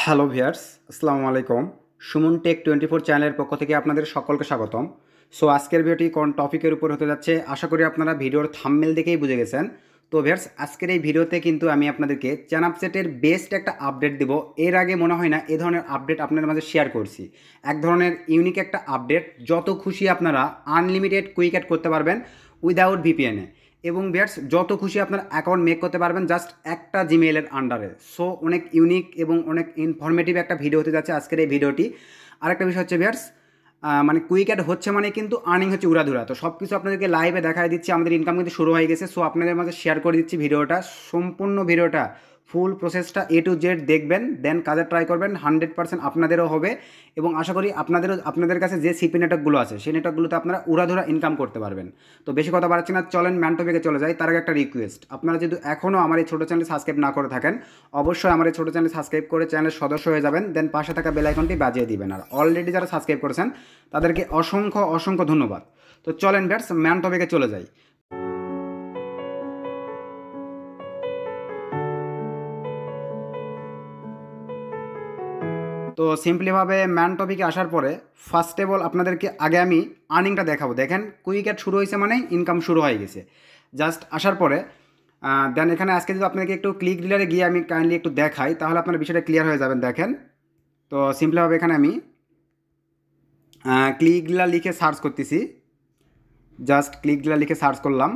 hello viewers আসসালামু আলাইকুম Suman take twenty four চ্যানেলের পক্ষ থেকে আপনাদের সকলকে স্বাগতম সো আজকের ভিডিওটি কোন টপিকের উপর হতে যাচ্ছে আশা করি আপনারা ভিডিওর থাম্মেল দেখেই বুঝে গেছেন তো ভিয়ার্স আজকের এই ভিডিওতে কিন্তু আমি আপনাদেরকে চ্যানাপসেটের বেস্ট একটা আপডেট দেব এর আগে মনে হয় না এ ধরনের আপডেট আপনাদের মাঝে শেয়ার করছি এক ধরনের ইউনিক একটা আপডেট যত খুশি আপনারা আনলিমিটেড কুইক অ্যাড করতে পারবেন উইদাউট ভিপিএনে এবং বিয়ার্স যত খুশি আপনার অ্যাকাউন্ট মেক করতে পারবেন জাস্ট একটা জিমেলের আন্ডারে সো অনেক ইউনিক এবং অনেক ইনফরমেটিভ একটা ভিডিও হতে যাচ্ছে আজকের এই ভিডিওটি আরেকটা বিষয় হচ্ছে বিয়ার্স মানে কুইক অ্যাড হচ্ছে মানে কিন্তু আর্নিং হচ্ছে উড়াধুরা তো সব কিছু আপনাদেরকে লাইভে দেখা দিচ্ছি আমাদের ইনকাম কিন্তু শুরু হয়ে গেছে সো আপনাদের মাঝে শেয়ার করে দিচ্ছি ভিডিওটা সম্পূর্ণ ভিডিওটা ফুল প্রসেসটা এ টু জেড দেখবেন দেন কাজে ট্রাই করবেন হান্ড্রেড পার্সেন্ট আপনাদেরও হবে এবং আশা করি আপনাদেরও আপনাদের কাছে যে সিপি নেটওয়ার্কগুলো আছে সেই নেটওয়ার্কগুলোতে আপনারা উড়াধুরা ইনকাম করতে পারবেন তো বেশি কথা বাড়াচ্ছি না চলেন ম্যানটপিকে চলে যাই তার আগে একটা রিকোয়েস্ট আপনারা যদি এখনও আমার এই ছোটো চ্যানেল সাবস্ক্রাইব না করে থাকেন অবশ্যই আমার এই ছোটো চ্যানেল সাবস্ক্রাইব করে চ্যানেলের সদস্য হয়ে যাবেন দেন পাশে থাকা বেলাইকনটি বাজিয়ে দিবেন আর অলরেডি যারা সাবস্ক্রাইব করেছেন তাদেরকে অসংখ্য অসংখ্য ধন্যবাদ তো চলেন ব্যাটস ম্যান চলে যাই তো সিম্পলিভাবে ম্যান টপিকে আসার পরে ফার্স্ট অফ অল আপনাদেরকে আগে আমি আর্নিংটা দেখাবো দেখেন কুইক শুরু হয়েছে মানে ইনকাম শুরু হয়ে গেছে জাস্ট আসার পরে দেন এখানে আজকে যদি আপনাকে একটু ক্লিক ডিলারে গিয়ে আমি কাইন্ডলি একটু দেখাই তাহলে আপনার বিষয়টা ক্লিয়ার হয়ে যাবেন দেখেন তো সিম্পলিভাবে এখানে আমি ক্লিক ডিলার লিখে সার্চ করতেছি জাস্ট ক্লিক ডিলার লিখে সার্চ করলাম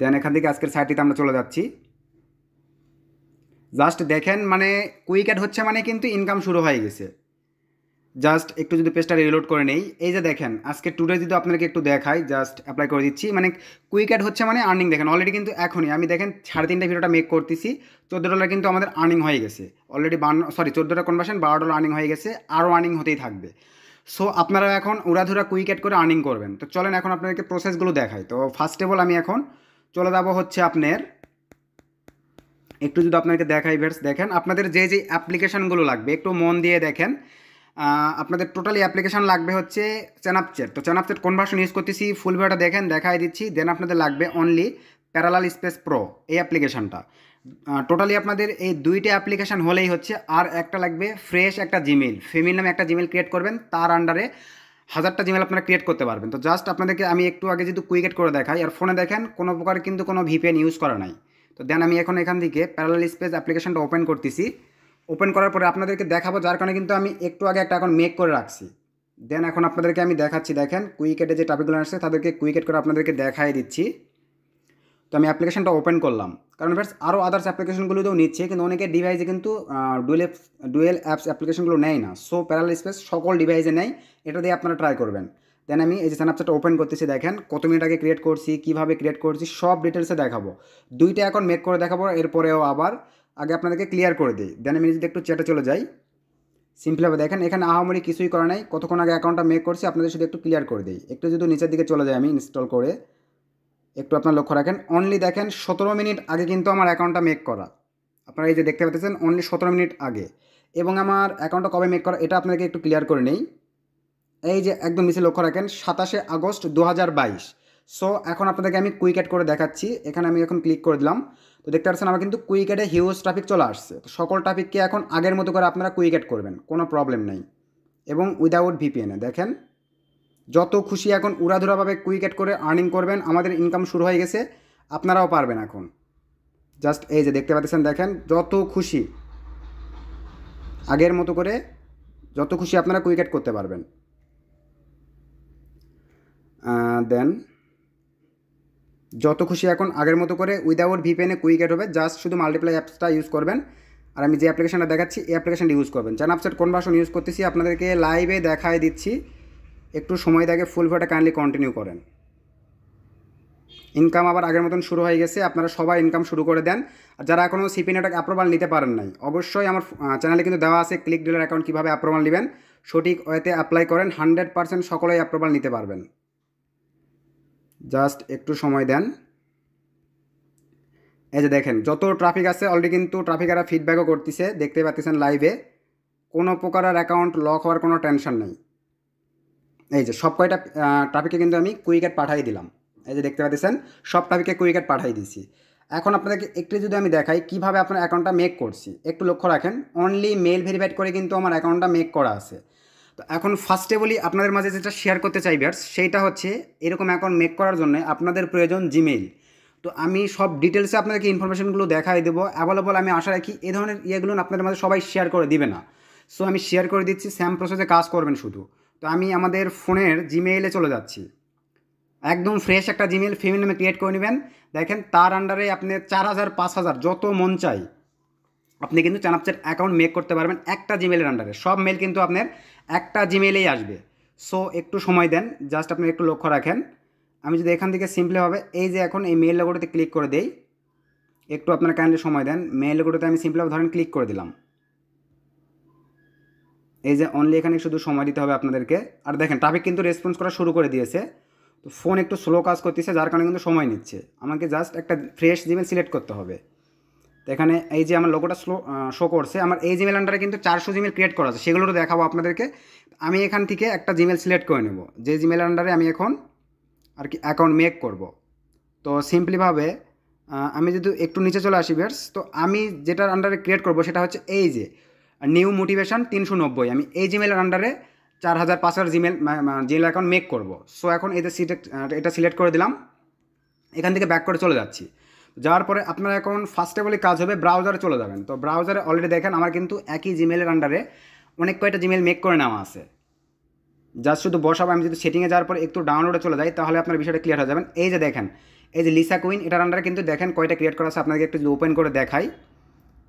দেন এখান থেকে আজকের সাইটটিতে আমরা চলে যাচ্ছি জাস্ট দেখেন মানে কুইক অ্যাড হচ্ছে মানে কিন্তু ইনকাম শুরু হয়ে গেছে জাস্ট একটু যদি পেজটা রিলোড করে নেই এই যে দেখেন আজকে টুডে যদি আপনাকে একটু দেখাই জাস্ট অ্যাপ্লাই করে দিচ্ছি মানে কুইক অ্যাড হচ্ছে মানে আর্নিং দেখেন অলরেডি কিন্তু এখনই আমি দেখেন সাড়ে তিনটা ভিডিওটা মেক করতেছি চোদ্দো ডলার কিন্তু আমাদের আর্নিং হয়ে গেছে অলরেডি বান্ন সরি চোদ্দোটা কনভার্সেন বারো ডলার আর্নিং হয়ে গেছে আরও আর্নিং হতেই থাকবে সো আপনারা এখন উড়াধুরা কুইক অ্যাড করে আর্নিং করবেন তো চলেন এখন আপনাদেরকে প্রসেসগুলো দেখাই তো ফার্স্ট অফ অল আমি এখন চলে যাবো হচ্ছে আপনার একটু যদি আপনাকে দেখাই ভেটস দেখেন আপনাদের যে যে অ্যাপ্লিকেশানগুলো লাগবে একটু মন দিয়ে দেখেন আপনাদের টোটালি অ্যাপ্লিকেশান লাগবে হচ্ছে চ্যানাপচেট তো চ্যানাপচেট কোন ভার্সন ইউজ করতেছি ফুল ভিডিওটা দেখেন দেখাই দিচ্ছি দেন আপনাদের লাগবে অনলি প্যারালাল স্পেস প্রো এই অ্যাপ্লিকেশানটা টোটালি আপনাদের এই দুইটা অ্যাপ্লিকেশান হলেই হচ্ছে আর একটা লাগবে ফ্রেশ একটা জিমেল ফিমেল নামে একটা জিমেল ক্রিয়েট করবেন তার আন্ডারে হাজারটা জিমেল আপনারা ক্রিয়েট করতে পারবেন তো জাস্ট আপনাদেরকে আমি একটু আগে যদি কুইকেট করে দেখাই আর ফোনে দেখেন কোনো প্রকার কিন্তু কোনো ভিপিএন ইউজ করা নাই তো দেন আমি এখন এখান থেকে প্যারালাল স্পেস অ্যাপ্লিকেশানটা ওপেন করতেছি ওপেন করার পরে আপনাদেরকে দেখাবো যার কারণে কিন্তু আমি একটু আগে একটা এখন মেক করে রাখছি দেন এখন আপনাদেরকে আমি দেখাচ্ছি দেখেন কুইকেটে যে টপিকগুলো আসছে তাদেরকে কুইকেট করে আপনাদেরকে দেখাই দিচ্ছি তো আমি অ্যাপ্লিকেশনটা ওপেন করলাম কারণ ফ্রেন্ডস আরও আদার্স অ্যাপ্লিকেশনগুলোতেও নিচ্ছে কিন্তু অনেকে ডিভাইসে কিন্তু ডুয়েল ডুয়েল অ্যাপস অ্যাপ্লিকেশনগুলো নেয় না সো প্যারাল স্পেস সকল ডিভাইসে নেয় এটা দিয়ে আপনারা ট্রাই করবেন দেন আমি এই যে স্ন্যাপচ্যাটটা ওপেন করতেছি দেখেন কত মিনিট আগে ক্রিয়েট করছি কীভাবে ক্রিয়েট করছি সব ডিটেলসে দেখাবো দুইটা এখন মেক করে দেখাবো এরপরেও আবার আগে আপনাদেরকে ক্লিয়ার করে দিই দেন আমি যদি একটু চ্যাটে চলে যাই সিম্পলভাবে দেখেন এখানে আহামরি কিছুই করা নাই কতক্ষণ আগে অ্যাকাউন্টটা মেক করছি আপনাদের শুধু একটু ক্লিয়ার করে দিই একটু যদি নিচের দিকে চলে যাই আমি ইনস্টল করে একটু আপনার লক্ষ্য রাখেন অনলি দেখেন সতেরো মিনিট আগে কিন্তু আমার অ্যাকাউন্টটা মেক করা আপনারা এই যে দেখতে পাচ্ছেন অনলি সতেরো মিনিট আগে এবং আমার অ্যাকাউন্টটা কবে মেক করা এটা আপনাদেরকে একটু ক্লিয়ার করে নেই এই যে একদম মিছে লক্ষ্য রাখেন সাতাশে আগস্ট দু সো এখন আপনাদেরকে আমি কুইকেট করে দেখাচ্ছি এখানে আমি এখন ক্লিক করে দিলাম তো দেখতে পাচ্ছেন আমার কিন্তু কুইকেটে হিউজ ট্রাফিক চলে আসছে তো সকল ট্রাফিককে এখন আগের মতো করে আপনারা কুইকেট করবেন কোনো প্রবলেম নেই এবং উইদাউট ভিপিএনে দেখেন যত খুশি এখন উড়াধুরাভাবে কুইকেট করে আর্নিং করবেন আমাদের ইনকাম শুরু হয়ে গেছে আপনারাও পারবেন এখন জাস্ট এই যে দেখতে পাচ্ছেন দেখেন যত খুশি আগের মতো করে যত খুশি আপনারা কুইকেট করতে পারবেন দেন যত খুশি এখন আগের মতো করে উইদাউট ভিপিএনে কুইকেট হবে জাস্ট শুধু মাল্টিপ্লাই অ্যাপসটা ইউজ করবেন আর আমি যে অ্যাপ্লিকেশনটা দেখাচ্ছি এই অ্যাপ্লিকেশনটা ইউজ করবেন জান আপসেট কোন ভাষণ ইউজ করতেছি আপনাদেরকে লাইভে দেখায় দিচ্ছি একটু সময় থাকে ফুল ভিডিওটা কাইন্ডলি কন্টিনিউ করেন ইনকাম আবার আগের মতন শুরু হয়ে গেছে আপনারা সবাই ইনকাম শুরু করে দেন আর যারা এখনও সিপি নেটওয়ার্ক অ্যাপ্রুভাল নিতে পারেন নাই অবশ্যই আমার চ্যানেলে কিন্তু দেওয়া আছে ক্লিক ডিলার অ্যাকাউন্ট কীভাবে অ্যাপ্রুভাল নেবেন সঠিক ওয়েতে অ্যাপ্লাই করেন হান্ড্রেড পার্সেন্ট সকলেই অ্যাপ্রুভাল নিতে পারবেন জাস্ট একটু সময় দেন এই যে দেখেন যত ট্রাফিক আছে অলরেডি কিন্তু ট্রাফিকেরা ফিডব্যাকও করতেছে দেখতে পাচ্ছেন লাইভে কোনো প্রকারের অ্যাকাউন্ট লক হওয়ার কোনো টেনশন নেই এই যে সব কয়টা ট্রাফিকে কিন্তু আমি কুইকেট পাঠাই দিলাম এই যে দেখতে পাচ্ছেন সব ট্রাফিকে কুইকেট পাঠাই দিছি এখন আপনাদেরকে একটু যদি আমি দেখাই কিভাবে আপনার অ্যাকাউন্টটা মেক করছি একটু লক্ষ্য রাখেন অনলি মেল ভেরিফাইড করে কিন্তু আমার অ্যাকাউন্টটা মেক করা আছে তো এখন ফার্স্টে বলি আপনাদের মাঝে যেটা শেয়ার করতে চাই ব্যার্স সেইটা হচ্ছে এরকম অ্যাকাউন্ট মেক করার জন্য আপনাদের প্রয়োজন জিমেইল তো আমি সব ডিটেলসে আপনাদেরকে ইনফরমেশনগুলো দেখাই দেবো অ্যাভেলেবল আমি আশা রাখি এ ধরনের ইয়েগুলো আপনাদের মাঝে সবাই শেয়ার করে দিবে না সো আমি শেয়ার করে দিচ্ছি স্যাম প্রসেসে কাজ করবেন শুধু তো আমি আমাদের ফোনের জিমেইলে চলে যাচ্ছি একদম ফ্রেশ একটা জিমেইল ফিমেল নামে ক্রিয়েট করে নেবেন দেখেন তার আন্ডারে আপনি চার হাজার পাঁচ হাজার যত মন চাই আপনি কিন্তু চানাপচার অ্যাকাউন্ট মেক করতে পারবেন একটা জিমেলের আন্ডারে সব মেল কিন্তু আপনার একটা জিমেলেই আসবে সো একটু সময় দেন জাস্ট আপনি একটু লক্ষ্য রাখেন আমি যদি এখান থেকে সিম্পলিভাবে এই যে এখন এই মেল লোগোটাতে ক্লিক করে দেই একটু আপনার কাইন্ডলি সময় দেন মেল লোগোটাতে আমি সিম্পলিভাবে ধরেন ক্লিক করে দিলাম এই যে অনলি এখানে শুধু সময় দিতে হবে আপনাদেরকে আর দেখেন ট্রাফিক কিন্তু রেসপন্স করা শুরু করে দিয়েছে তো ফোন একটু স্লো কাজ করতেছে যার কারণে কিন্তু সময় নিচ্ছে আমাকে জাস্ট একটা ফ্রেশ জিমেল সিলেক্ট করতে হবে তো এখানে এই যে আমার লোগোটা স্লো শো করছে আমার এই জিমেল আন্ডারে কিন্তু চারশো জিমেল ক্রিয়েট করা আছে সেগুলোরও দেখাবো আপনাদেরকে আমি এখান থেকে একটা জিমেল সিলেক্ট করে নেব যে জিমেল আন্ডারে আমি এখন আর কি অ্যাকাউন্ট মেক করব তো সিম্পলিভাবে আমি যদি একটু নিচে চলে আসি বেরস তো আমি যেটার আন্ডারে ক্রিয়েট করব সেটা হচ্ছে এই যে নিউ মোটিভেশান তিনশো নব্বই আমি এই জিমেলের আন্ডারে চার হাজার পাঁচ হাজার জিমেল জিমেল অ্যাকাউন্ট মেক করব সো এখন এটা সিলেক্ট এটা সিলেক্ট করে দিলাম এখান থেকে ব্যাক করে চলে যাচ্ছি যাওয়ার পরে আপনার এখন ফার্স্টে বলে কাজ হবে ব্রাউজারে চলে যাবেন তো ব্রাউজারে অলরেডি দেখেন আমার কিন্তু একই জিমেলের আন্ডারে অনেক কয়টা জিমেল মেক করে নেওয়া আছে যা শুধু বসাবো আমি যদি সেটিংয়ে যাওয়ার পর একটু ডাউনলোডে চলে যাই তাহলে আপনার বিষয়টা ক্লিয়ার হয়ে যাবেন এই যে দেখেন এই যে লিসা কুইন এটার আন্ডারে কিন্তু দেখেন কয়টা ক্রিয়েট করা আছে আপনাদেরকে একটু ওপেন করে দেখাই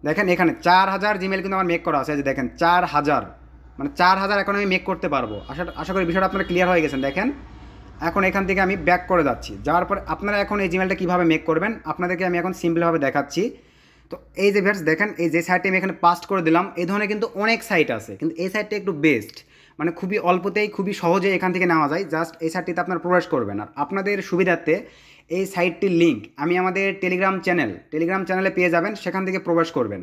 দেখেন এখানে চার হাজার জিমেল কিন্তু আমার মেক করা আছে যে দেখেন চার হাজার মানে চার হাজার এখন আমি মেক করতে পারবো আশা আশা করি বিষয়টা আপনারা ক্লিয়ার হয়ে গেছেন দেখেন এখন এখান থেকে আমি ব্যাক করে যাচ্ছি যাওয়ার পর আপনারা এখন এই জিমেলটা কীভাবে মেক করবেন আপনাদেরকে আমি এখন সিম্পলভাবে দেখাচ্ছি তো এই যে ভ্যাটস দেখেন এই যে সাইটটি আমি এখানে পাস্ট করে দিলাম এই ধরনের কিন্তু অনেক সাইট আছে কিন্তু এই সাইটটি একটু বেস্ট মানে খুবই অল্পতেই খুবই সহজে এখান থেকে নেওয়া যায় জাস্ট এই সাইটটিতে আপনারা প্রবেশ করবেন আর আপনাদের সুবিধার্থে এই সাইটটির লিঙ্ক আমি আমাদের টেলিগ্রাম চ্যানেল টেলিগ্রাম চ্যানেলে পেয়ে যাবেন সেখান থেকে প্রবেশ করবেন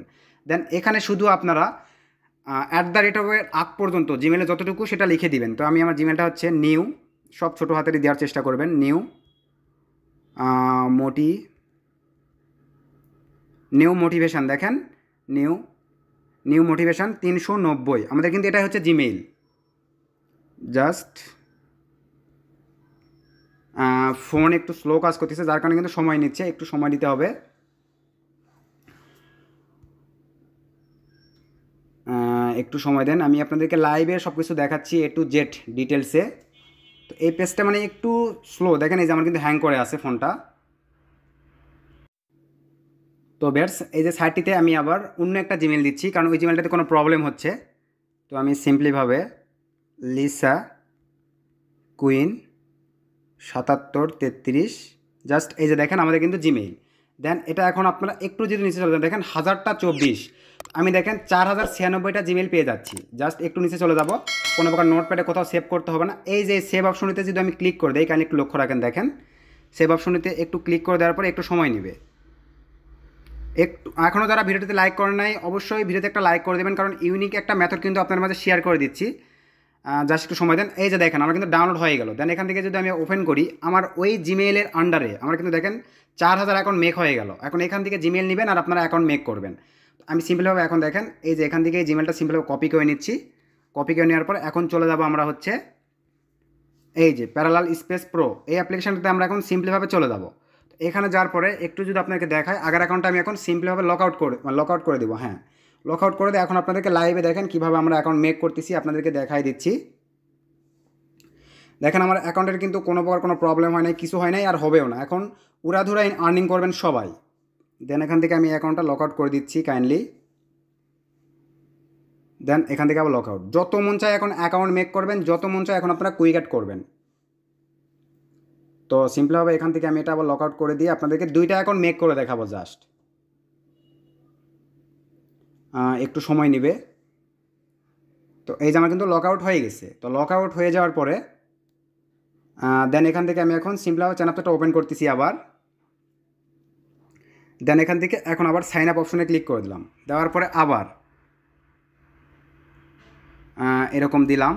দেন এখানে শুধু আপনারা অ্যাট দ্য রেট অফ আগ পর্যন্ত জিমেলে যতটুকু সেটা লিখে দিবেন তো আমি আমার জিমেলটা হচ্ছে নিউ সব ছোটো হাতেরই দেওয়ার চেষ্টা করবেন নিউ মোটি নিউ মোটিভেশান দেখেন নিউ নিউ মোটিভেশান তিনশো নব্বই আমাদের কিন্তু এটাই হচ্ছে জিমেইল জাস্ট ফোন একটু স্লো কাজ করতেছে যার কারণে কিন্তু সময় নিচ্ছে একটু সময় দিতে হবে একটু সময় দেন আমি আপনাদেরকে লাইভে সব কিছু দেখাচ্ছি এ টু জেড ডিটেলসে তো এই পেজটা মানে একটু স্লো দেখেন এই যে আমার কিন্তু হ্যাং করে আছে ফোনটা তো বেয়ার্স এই যে সাইটটিতে আমি আবার অন্য একটা জিমেল দিচ্ছি কারণ ওই জিমেলটাতে কোনো প্রবলেম হচ্ছে তো আমি সিম্পলিভাবে লিসা কুইন সাতাত্তর তেত্রিশ জাস্ট এই যে দেখেন আমাদের কিন্তু জিমেইল দেন এটা এখন আপনারা একটু যদি নিচে চলে যান দেখেন হাজারটা চব্বিশ আমি দেখেন চার হাজার ছিয়ানব্বইটা জিমেল পেয়ে যাচ্ছি জাস্ট একটু নিচে চলে যাব কোনো প্রকার নোটপ্যাডে কোথাও সেভ করতে হবে না এই যে সেভ অপশনিতে যদি আমি ক্লিক করে দিই এখানে একটু লক্ষ্য রাখেন দেখেন সেভ অপশনিতে একটু ক্লিক করে দেওয়ার পরে একটু সময় নেবে একটু এখনও যারা ভিডিওটিতে লাইক করেন নাই অবশ্যই ভিডিওতে একটা লাইক করে দেবেন কারণ ইউনিক একটা মেথড কিন্তু আপনার মাঝে শেয়ার করে দিচ্ছি জাস্ট একটু সময় দেন এই যে দেখেন আমার কিন্তু ডাউনলোড হয়ে গেল দেন এখান থেকে যদি আমি ওপেন করি আমার ওই জিমেইলের আন্ডারে আমার কিন্তু দেখেন চার হাজার অ্যাকাউন্ট মেক হয়ে গেল এখন এখান থেকে জিমেল নেবেন আর আপনারা অ্যাকাউন্ট মেক করবেন আমি সিম্পলভাবে এখন দেখেন এই যে এখান থেকে এই জিমেলটা সিম্পলভাবে কপি করে নিচ্ছি কপি করে নেওয়ার পর এখন চলে যাব আমরা হচ্ছে এই যে প্যারালাল স্পেস প্রো এই অ্যাপ্লিকেশানটাতে আমরা এখন সিম্পলিভাবে চলে যাব এখানে যাওয়ার পরে একটু যদি আপনাকে দেখায় আগের অ্যাকাউন্টটা আমি এখন সিম্পলিভাবে লক আউট করে লক মানে আউট করে দেবো হ্যাঁ লক আউট করে দিয়ে এখন আপনাদেরকে লাইভে দেখেন কীভাবে আমরা অ্যাকাউন্ট মেক করতেছি আপনাদেরকে দেখাই দিচ্ছি দেখেন আমার অ্যাকাউন্টের কিন্তু কোনো প্রকার কোনো প্রবলেম হয় নাই কিছু হয় নাই আর হবেও না এখন উড়াধুরা আর্নিং করবেন সবাই দেন এখান থেকে আমি অ্যাকাউন্টটা লক আউট করে দিচ্ছি কাইন্ডলি দেন এখান থেকে আবার লক আউট যত মন চায় এখন অ্যাকাউন্ট মেক করবেন যত মন চায় এখন আপনারা কুইক অ্যাড করবেন তো সিম্পলভাবে এখান থেকে আমি এটা আবার লক আউট করে দিয়ে আপনাদেরকে দুইটা অ্যাকাউন্ট মেক করে দেখাবো জাস্ট একটু সময় নেবে তো এই যে আমার কিন্তু লক আউট হয়ে গেছে তো লক আউট হয়ে যাওয়ার পরে দেন এখান থেকে আমি এখন সিম্পলভাবে চ্যানেলটা ওপেন করতেছি আবার দেন এখান থেকে এখন আবার সাইন আপ অপশনে ক্লিক করে দিলাম দেওয়ার পরে আবার এরকম দিলাম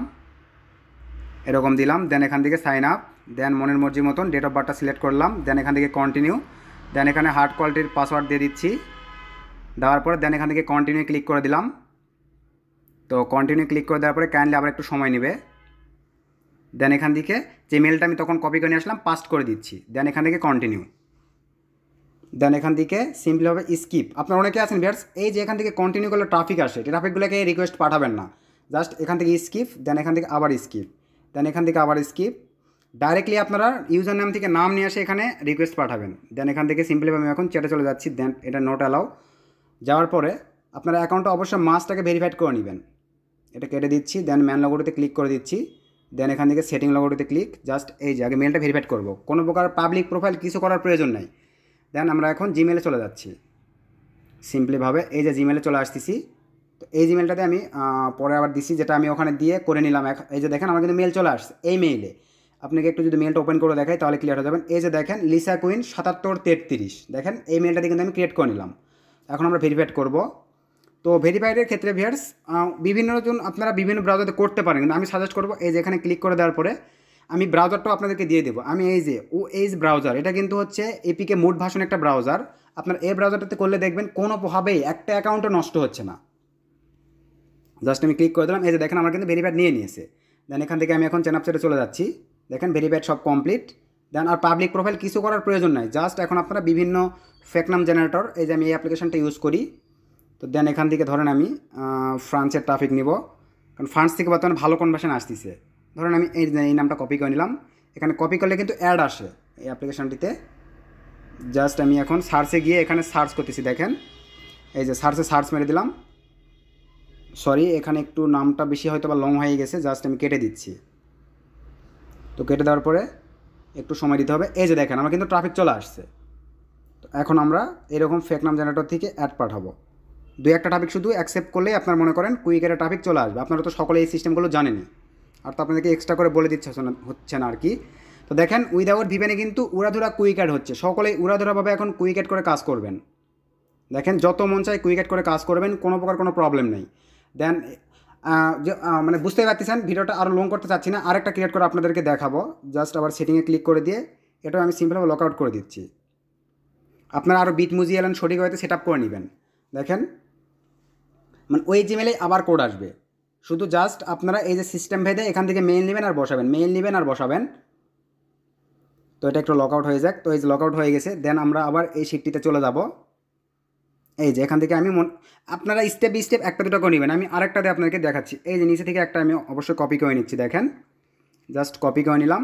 এরকম দিলাম দেন এখান থেকে সাইন আপ দেন মনের মর্জি মতন ডেট অফ বার্থটা সিলেক্ট করলাম দেন এখান থেকে কন্টিনিউ দেন এখানে হার্ড কোয়ালিটির পাসওয়ার্ড দিয়ে দিচ্ছি দেওয়ার পরে দেন এখান থেকে কন্টিনিউ ক্লিক করে দিলাম তো কন্টিনিউ ক্লিক করে দেওয়ার পরে কাইন্ডলি আবার একটু সময় নেবে দেন এখান থেকে যে মেলটা আমি তখন কপি করে নিয়ে আসলাম পাস্ট করে দিচ্ছি দেন এখান থেকে কন্টিনিউ দেন এখান থেকে সিম্পলি হবে স্কিপ আপনারা অনেকে আছেন ভিয়ার্স এই যে এখান থেকে কন্টিনিউ করলে ট্রাফিক আসে ট্রাফিকগুলোকে রিকোয়েস্ট পাঠাবেন না জাস্ট এখান থেকে স্কিপ দেন এখান থেকে আবার স্কিপ দেন এখান থেকে আবার স্কিপ ডাইরেক্টলি আপনারা ইউজার নাম থেকে নাম নিয়ে আসে এখানে রিকোয়েস্ট পাঠাবেন দেন এখান থেকে সিম্পলি আমি এখন চেটে চলে যাচ্ছি দেন এটা নোট অ্যালাউ যাওয়ার পরে আপনার অ্যাকাউন্টটা অবশ্যই মাসটাকে ভেরিফাইড করে নেবেন এটা কেটে দিচ্ছি দেন ম্যান লগোটিতে ক্লিক করে দিচ্ছি দেন এখান থেকে সেটিং লগোটিতে ক্লিক জাস্ট এই যে আগে মেলটা ভেরিফাইড করবো কোনো প্রকার পাবলিক প্রোফাইল কিছু করার প্রয়োজন নাই দেন আমরা এখন জিমেলে চলে যাচ্ছি সিম্পলিভাবে এই যে জিমেলে চলে আসতেছি তো এই জিমেলটাতে আমি পরে আবার দিছি যেটা আমি ওখানে দিয়ে করে নিলাম এই যে দেখেন আমার কিন্তু মেল চলে আসছে এই মেইলে আপনাকে একটু যদি মেলটা ওপেন করে দেখাই তাহলে ক্লিয়ার হয়ে যাবেন এই যে দেখেন লিসা কুইন সাতাত্তর তেত্রিশ দেখেন এই মেলটাতে কিন্তু আমি ক্রিয়েট করে নিলাম এখন আমরা ভেরিফাইড করব তো ভেরিফাইডের ক্ষেত্রে ভিয়ার্স বিভিন্ন জন আপনারা বিভিন্ন ব্রাউজারতে করতে পারেন কিন্তু আমি সাজেস্ট করবো এই যে এখানে ক্লিক করে দেওয়ার পরে আমি ব্রাউজারটাও আপনাদেরকে দিয়ে দেবো আমি এই যে ও এইচ ব্রাউজার এটা কিন্তু হচ্ছে এপিকে মোট ভাষণ একটা ব্রাউজার আপনার এই ব্রাউজারটাতে করলে দেখবেন কোনোভাবেই একটা অ্যাকাউন্টও নষ্ট হচ্ছে না জাস্ট আমি ক্লিক করে দিলাম এই যে দেখেন আমার কিন্তু ভেরিফাইড নিয়ে নিয়েছে দেন এখান থেকে আমি এখন চ্যানাপচারে চলে যাচ্ছি দেখেন ভেরিফাইড সব কমপ্লিট দেন আর পাবলিক প্রোফাইল কিছু করার প্রয়োজন নাই জাস্ট এখন আপনারা বিভিন্ন ফেক নাম জেনারেটর এই যে আমি এই অ্যাপ্লিকেশনটা ইউজ করি তো দেন এখান থেকে ধরেন আমি ফ্রান্সের ট্রাফিক নিব কারণ ফ্রান্স থেকে বর্তমানে ভালো কনভার্সন আসতেছে ধরুন আমি এই এই নামটা কপি করে নিলাম এখানে কপি করলে কিন্তু অ্যাড আসে এই অ্যাপ্লিকেশানটিতে জাস্ট আমি এখন সার্চে গিয়ে এখানে সার্চ করতেছি দেখেন এই যে সার্চে সার্চ মেরে দিলাম সরি এখানে একটু নামটা বেশি হয়তো বা লং হয়ে গেছে জাস্ট আমি কেটে দিচ্ছি তো কেটে দেওয়ার পরে একটু সময় দিতে হবে এই যে দেখেন আমার কিন্তু ট্রাফিক চলে আসছে তো এখন আমরা এরকম ফেক নাম জেনারেটর থেকে অ্যাড পাঠাবো দু একটা ট্রাফিক শুধু অ্যাকসেপ্ট করলেই আপনার মনে করেন কুইকের ট্রাফিক চলে আসবে আপনারা তো সকলে এই সিস্টেমগুলো জানেনি আর তো আপনাদেরকে এক্সট্রা করে বলে দিচ্ছে হচ্ছে না আর কি তো দেখেন উইদাউট ভিপেনে কিন্তু উড়াধুরা কুইকেট হচ্ছে সকলেই উড়াধুরাভাবে এখন কুইকেট করে কাজ করবেন দেখেন যত মন চায় কুইকেট করে কাজ করবেন কোনো প্রকার কোনো প্রবলেম নেই দেন মানে বুঝতে পারতেছেন ভিডিওটা আরও লং করতে চাচ্ছি না আরেকটা ক্রিয়েট করে আপনাদেরকে দেখাবো জাস্ট আবার সেটিংয়ে ক্লিক করে দিয়ে এটাও আমি সিম্পলভাবে লক আউট করে দিচ্ছি আপনারা আরও বিট মুজিয়ে এলেন সঠিক হয়তো সেট আপ করে নেবেন দেখেন মানে ওই জিমেলে আবার কোড আসবে শুধু জাস্ট আপনারা এই যে সিস্টেম ভেদে এখান থেকে মেইন নেবেন আর বসাবেন মেইন নেবেন আর বসাবেন তো এটা একটু লক আউট হয়ে যাক তো এই যে লক আউট হয়ে গেছে দেন আমরা আবার এই সিটটিতে চলে যাব এই যে এখান থেকে আমি মন আপনারা স্টেপ স্টেপ একটা দুটো করে নেবেন আমি আরেকটাতে আপনাদেরকে দেখাচ্ছি এই যে নিচে থেকে একটা আমি অবশ্যই কপি করে নিচ্ছি দেখেন জাস্ট কপি করে নিলাম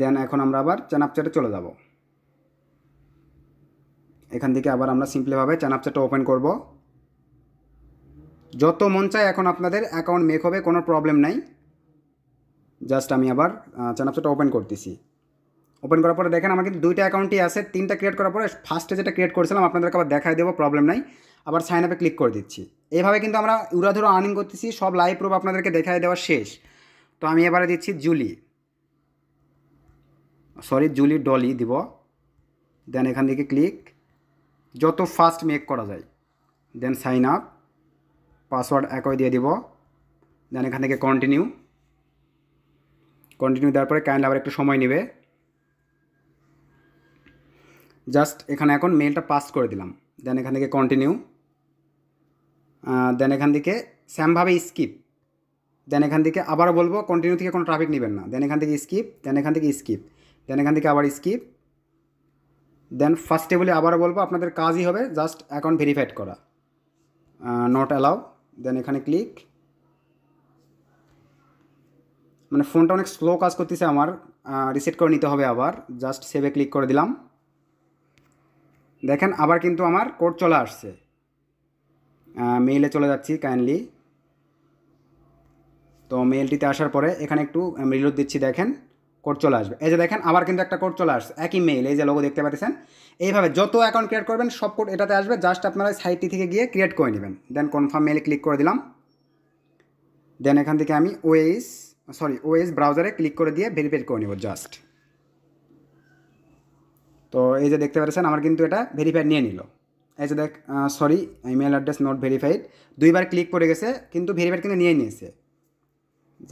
দেন এখন আমরা আবার চ্যানাপচ্যাটে চলে যাব এখান থেকে আবার আমরা সিম্পলিভাবে চানাপচাটা ওপেন করবো যত মন চায় এখন আপনাদের অ্যাকাউন্ট মেক হবে কোনো প্রবলেম নাই জাস্ট আমি আবার চ্যানাপসটা ওপেন করতেছি ওপেন করার পরে দেখেন আমার কিন্তু দুইটা অ্যাকাউন্টই আছে তিনটা ক্রিয়েট করার পরে ফার্স্টে যেটা ক্রিয়েট করেছিলাম আপনাদেরকে আবার দেখাই দেবো প্রবলেম নাই আবার সাইন আপে ক্লিক করে দিচ্ছি এইভাবে কিন্তু আমরা উরাধুরো আর্নিং করতেছি সব লাইভ প্রুফ আপনাদেরকে দেখাই দেওয়া শেষ তো আমি এবারে দিচ্ছি জুলি সরি জুলি ডলি দিব দেন এখান থেকে ক্লিক যত ফাস্ট মেক করা যায় দেন সাইন আপ পাসওয়ার্ড একই দিয়ে দিব দেন এখান থেকে কন্টিনিউ কন্টিনিউ দেওয়ার পরে কাইন্ডলি আবার একটু সময় নেবে জাস্ট এখানে এখন মেলটা পাস করে দিলাম দেন এখান থেকে কন্টিনিউ দেন এখান থেকে স্যামভাবে স্কিপ দেন এখান থেকে আবার বলবো কন্টিনিউ থেকে কোনো ট্রাফিক নেবেন না দেন এখান থেকে স্কিপ দেন এখান থেকে স্কিপ দেন এখান থেকে আবার স্কিপ দেন ফার্স্ট টেবলে আবার বলবো আপনাদের কাজই হবে জাস্ট অ্যাকাউন্ট ভেরিফাইড করা নট অ্যালাউ দেন এখানে ক্লিক মানে ফোনটা অনেক স্লো কাজ করতেছে আমার রিসেট করে নিতে হবে আবার জাস্ট সেভে ক্লিক করে দিলাম দেখেন আবার কিন্তু আমার কোড চলে আসছে মেইলে চলে যাচ্ছি কাইন্ডলি তো মেইলটিতে আসার পরে এখানে একটু রিলোড দিচ্ছি দেখেন কোড চলে আসবে এই যে দেখেন আবার কিন্তু একটা কোড চলে আসছে একই মেইল এই যে লোগো দেখতে পাচ্ছেন এইভাবে যত অ্যাকাউন্ট ক্রিয়েট করবেন সব কোড এটাতে আসবে জাস্ট আপনারা সাইটটি থেকে গিয়ে ক্রিয়েট করে নেবেন দেন কনফার্ম মেইলে ক্লিক করে দিলাম দেন এখান থেকে আমি ওএস সরি ওএস ব্রাউজারে ক্লিক করে দিয়ে ভেরিফাই করে নেব জাস্ট তো এই যে দেখতে পাচ্ছেন আমার কিন্তু এটা ভেরিফাই নিয়ে নিল এই যে দেখ sorry email address not verified দুইবার ক্লিক করে গেছে কিন্তু ভেরিফাইড কিন্তু নিয়ে নিয়েছে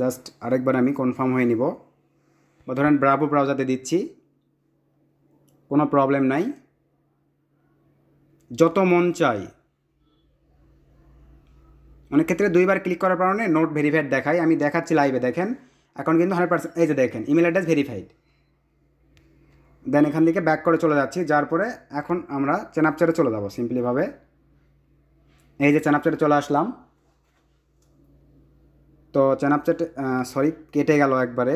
জাস্ট আরেকবার আমি কনফার্ম হয়ে নিব ধরেন ব্রাভো ব্রাউজারে দিচ্ছি কোনো প্রবলেম নাই যত মন চাই অনেক ক্ষেত্রে দুইবার ক্লিক করার কারণে নোট ভেরিফাইড দেখায় আমি দেখাচ্ছি লাইভে দেখেন এখন কিন্তু হান্ড্রেড পার্সেন্ট এই যে দেখেন ইমেল অ্যাড্রেস ভেরিফাইড দেন এখান থেকে ব্যাক করে চলে যাচ্ছি যার পরে এখন আমরা চেনাপচারে চলে যাবো সিম্পলিভাবে এই যে চেনাপচারে চলে আসলাম তো চেনাপচারটা সরি কেটে গেল একবারে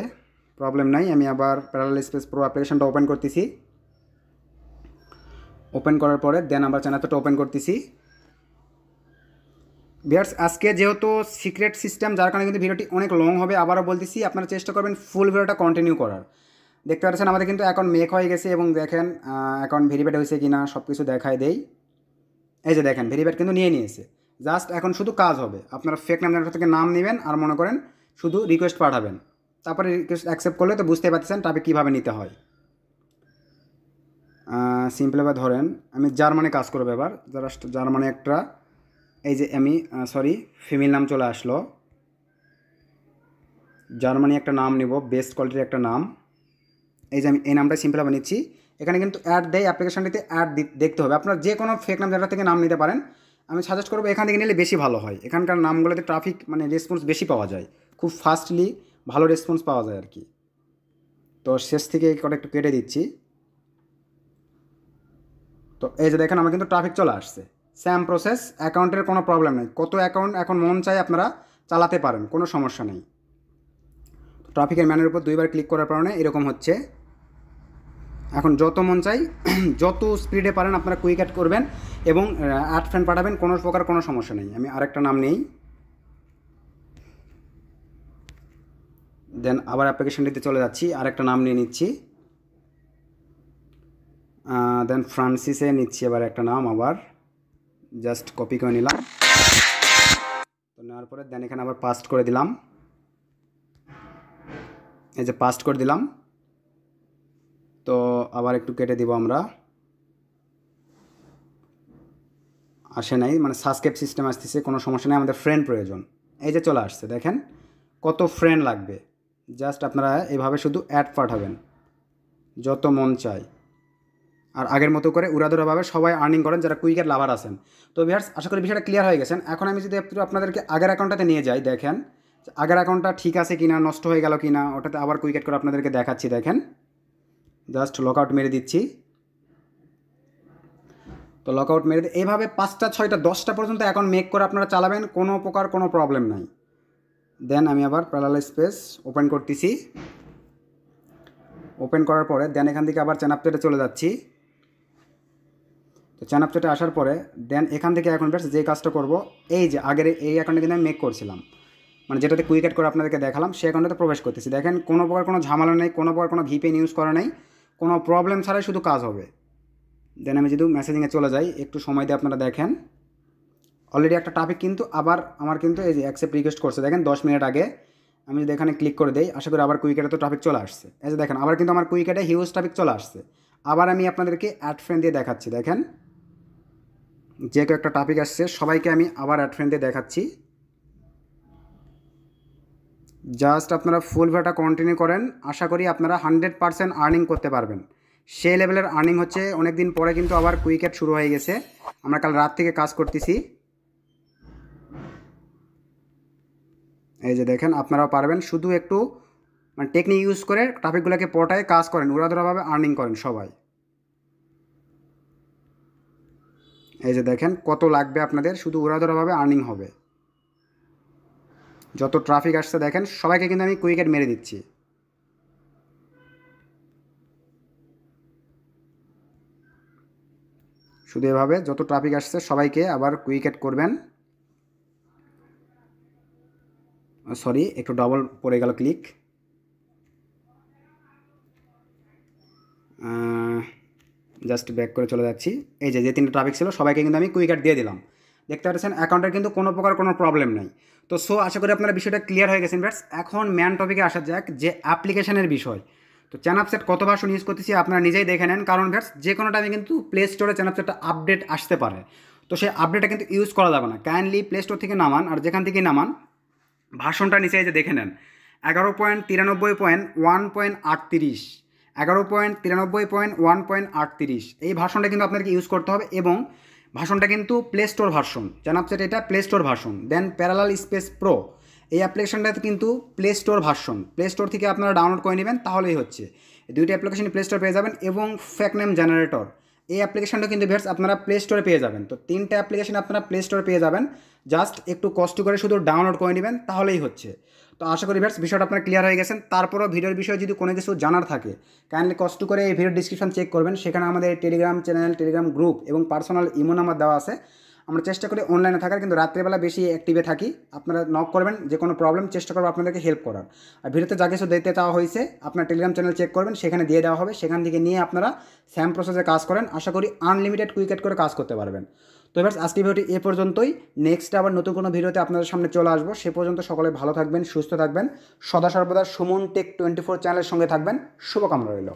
প্রবলেম নাই আমি আবার প্যারাল স্পেস প্রো অ্যাপ্লিকেশনটা ওপেন করতেছি ওপেন করার পরে দেন আবার চ্যানেলটা ওপেন করতেছি ভিয়ার্স আজকে যেহেতু সিক্রেট সিস্টেম যার কারণে কিন্তু ভিডিওটি অনেক লং হবে আবারও বলতেছি আপনারা চেষ্টা করবেন ফুল ভিডিওটা কন্টিনিউ করার দেখতে পাচ্ছেন আমাদের কিন্তু এখন মেক হয়ে গেছে এবং দেখেন এখন ভেরিফাইড হয়েছে কি না সব কিছু দেখায় দেই এই যে দেখেন ভেরিফাইড কিন্তু নিয়ে নিয়েছে জাস্ট এখন শুধু কাজ হবে আপনারা ফেক নাম থেকে নাম নেবেন আর মনে করেন শুধু রিকোয়েস্ট পাঠাবেন তারপরে রিকোয়েস্ট অ্যাকসেপ্ট করলে তো বুঝতে পারতেছেন ট্রাফিক কীভাবে নিতে হয় সিম্পল এবার ধরেন আমি জার্মানে কাজ করবো এবার জাস্ট জার্মানে একটা এই যে আমি সরি ফিমেল নাম চলে আসলো জার্মানি একটা নাম নেব বেস্ট কোয়ালিটির একটা নাম এই যে আমি এই নামটা সিম্পল নিচ্ছি এখানে কিন্তু অ্যাড দেয় অ্যাপ্লিকেশানটিতে অ্যাড দেখতে হবে আপনার যে কোনো ফেক নাম জায়গা থেকে নাম নিতে পারেন আমি সাজেস্ট করবো এখান থেকে নিলে বেশি ভালো হয় এখানকার নামগুলোতে ট্রাফিক মানে রেসপন্স বেশি পাওয়া যায় খুব ফাস্টলি ভালো রেসপন্স পাওয়া যায় আর কি তো শেষ থেকে কটা একটু কেটে দিচ্ছি তো এই যে দেখেন আমার কিন্তু ট্রাফিক চলে আসছে স্যাম প্রসেস অ্যাকাউন্টের কোনো প্রবলেম নেই কত অ্যাকাউন্ট এখন মন চাই আপনারা চালাতে পারেন কোনো সমস্যা নেই ট্রাফিকের ম্যানের উপর দুইবার ক্লিক করার কারণে এরকম হচ্ছে এখন যত মন চাই যত স্পিডে পারেন আপনারা কুইক অ্যাড করবেন এবং অ্যাড ফ্যান পাঠাবেন কোনো প্রকার কোনো সমস্যা নেই আমি আরেকটা নাম নেই দেন আবার অ্যাপ্লিকেশানটিতে চলে যাচ্ছি আর একটা নাম নিয়ে নিচ্ছি দেন ফ্রান্সিসে নিচ্ছি এবার একটা নাম আবার জাস্ট কপি করে নিলাম তো নেওয়ার পরে দেন এখানে আবার পাস্ট করে দিলাম এই যে পাস্ট করে দিলাম তো আবার একটু কেটে দিব আমরা আসে নাই মানে সাবস্ক্রাইব সিস্টেম আসতেছে কোনো সমস্যা নেই আমাদের ফ্রেন্ড প্রয়োজন এই যে চলে আসছে দেখেন কত ফ্রেন্ড লাগবে জাস্ট আপনারা এভাবে শুধু অ্যাড পাঠাবেন যত মন চায় আর আগের মতো করে উড়াদুরাভাবে সবাই আর্নিং করেন যারা কুইকের লাভার আছেন তো ভিহার্স আশা করি বিষয়টা ক্লিয়ার হয়ে গেছেন এখন আমি যদি একটু আপনাদেরকে আগের অ্যাকাউন্টটাতে নিয়ে যাই দেখেন আগের অ্যাকাউন্টটা ঠিক আছে কিনা নষ্ট হয়ে গেল কিনা ওটাতে আবার কুইকেট করে আপনাদেরকে দেখাচ্ছি দেখেন জাস্ট লক আউট মেরে দিচ্ছি তো লক আউট মেরে এইভাবে পাঁচটা ছয়টা দশটা পর্যন্ত এখন মেক করে আপনারা চালাবেন কোনো প্রকার কোনো প্রবলেম নাই দেন আমি আবার প্যারালাল স্পেস ওপেন করতেছি ওপেন করার পরে দেন এখান থেকে আবার চ্যানাপচেটে চলে যাচ্ছি তো চ্যানাপচেটে আসার পরে দেন এখান থেকে এখন ব্যাস যে কাজটা করব এই যে আগের এই অ্যাকাউন্টে কিন্তু আমি মেক করছিলাম মানে যেটাতে কুইকেট করে আপনাদেরকে দেখালাম সেই অ্যাকাউন্টে প্রবেশ করতেছি দেখেন কোনো প্রকার কোনো ঝামেলা নেই কোনো প্রকার কোনো ভিপিএন ইউজ করা নেই কোনো প্রবলেম ছাড়াই শুধু কাজ হবে দেন আমি যদি মেসেজিংয়ে চলে যাই একটু সময় দিয়ে আপনারা দেখেন অলরেডি একটা টপিক কিন্তু আবার আমার কিন্তু এই যে অ্যাকসেপ্ট রিকোয়েস্ট করছে দেখেন দশ মিনিট আগে আমি যদি এখানে ক্লিক করে দিই আশা করি আবার কুইকেটে তো টপিক চলে আসছে এই যে দেখেন আবার কিন্তু আমার কুইকেটে হিউজ টপিক চলে আসছে আবার আমি আপনাদেরকে অ্যাড ফ্রেন্ড দিয়ে দেখাচ্ছি দেখেন যে কেউ একটা টপিক আসছে সবাইকে আমি আবার অ্যাড ফ্রেন্ড দিয়ে দেখাচ্ছি জাস্ট আপনারা ফুল ভিডিওটা কন্টিনিউ করেন আশা করি আপনারা হান্ড্রেড পারসেন্ট আর্নিং করতে পারবেন সেই লেভেলের আর্নিং হচ্ছে অনেক দিন পরে কিন্তু আবার কুইকেট শুরু হয়ে গেছে আমরা কাল রাত থেকে কাজ করতেছি এই যে দেখেন আপনারাও পারবেন শুধু একটু মানে টেকনিক ইউজ করে ট্রাফিকগুলোকে পটায় কাজ করেন উড়াধুরাভাবে আর্নিং করেন সবাই এই যে দেখেন কত লাগবে আপনাদের শুধু উড়াধুরাভাবে আর্নিং হবে যত ট্রাফিক আসছে দেখেন সবাইকে কিন্তু আমি কুইকেট মেরে দিচ্ছি শুধু এভাবে যত ট্রাফিক আসছে সবাইকে আবার কুইকেট করবেন সরি একটু ডবল পড়ে গেল ক্লিক জাস্ট ব্যাক করে চলে যাচ্ছি এই যে যে তিনটে ট্রাফিক ছিল সবাইকে কিন্তু আমি কুইকার দিয়ে দিলাম দেখতে পাচ্ছেন অ্যাকাউন্টের কিন্তু কোনো প্রকার কোনো প্রবলেম নাই তো সো আশা করি আপনারা বিষয়টা ক্লিয়ার হয়ে গেছেন ব্যাটস এখন ম্যান টপিকে আসা যাক যে অ্যাপ্লিকেশনের বিষয় তো চ্যানাপসেট কত ভার্সন ইউজ করতেছি আপনারা নিজেই দেখে নেন কারণ ব্যাটস যে কোনো টাইমে কিন্তু প্লে স্টোরে চ্যানাপসেটটা আপডেট আসতে পারে তো সেই আপডেটটা কিন্তু ইউজ করা যাবে না কাইন্ডলি প্লে স্টোর থেকে নামান আর যেখান থেকে নামান ভাষণটা নিচে এই যে দেখে নেন এগারো পয়েন্ট তিরানব্বই পয়েন্ট ওয়ান পয়েন্ট আটত্রিশ এগারো পয়েন্ট তিরানব্বই পয়েন্ট ওয়ান পয়েন্ট আটত্রিশ এই ভাষণটা কিন্তু আপনাদেরকে ইউজ করতে হবে এবং ভাষণটা কিন্তু প্লে স্টোর ভার্সন জানাব সেটা এটা play store version then parallel space pro এই অ্যাপ্লিকেশনটাতে কিন্তু play store version play store থেকে আপনারা ডাউনলোড করে নেবেন তাহলেই হচ্ছে দুইটা অ্যাপ্লিকেশন প্লে স্টোর পেয়ে যাবেন এবং ফ্যাক নেম জেনারেটর এই অ্যাপ্লিকেশনটা কিন্তু ভেটস আপনারা প্লে স্টোরে পেয়ে যাবেন তো তিনটা অ্যাপ্লিকেশন আপনারা প্লে স্টোরে পেয়ে যাবেন জাস্ট একটু কষ্ট করে শুধু ডাউনলোড করে নেবেন তাহলেই হচ্ছে তো আশা করি ভ্যাটস বিষয়টা আপনার ক্লিয়ার হয়ে গেছেন তারপরও ভিডিওর বিষয়ে যদি কোনো কিছু জানার থাকে কাইন্ডলি কষ্ট করে এই ভিডিও ডিসক্রিপশন চেক করবেন সেখানে আমাদের টেলিগ্রাম চ্যানেল টেলিগ্রাম গ্রুপ এবং পার্সোনাল ইমো নাম্বার দেওয়া আছে আমরা চেষ্টা করি অনলাইনে থাকার কিন্তু রাত্রিবেলা বেশি অ্যাক্টিভে থাকি আপনারা নক করবেন যে কোনো প্রবলেম চেষ্টা করবো আপনাদেরকে হেল্প করার আর ভিডিওতে যা কিছু দিতে চাওয়া হয়েছে আপনার টেলিগ্রাম চ্যানেল চেক করবেন সেখানে দিয়ে দেওয়া হবে সেখান থেকে নিয়ে আপনারা স্যাম প্রসেসে কাজ করেন আশা করি আনলিমিটেড কুইকেট করে কাজ করতে পারবেন তো এবার আজকে ভিডিওটি এ পর্যন্তই নেক্সট আবার নতুন কোনো ভিডিওতে আপনাদের সামনে চলে আসবো সে পর্যন্ত সকলে ভালো থাকবেন সুস্থ থাকবেন সদা সর্বদা সুমন টেক টোয়েন্টি ফোর চ্যানেলের সঙ্গে থাকবেন শুভকামনা রইল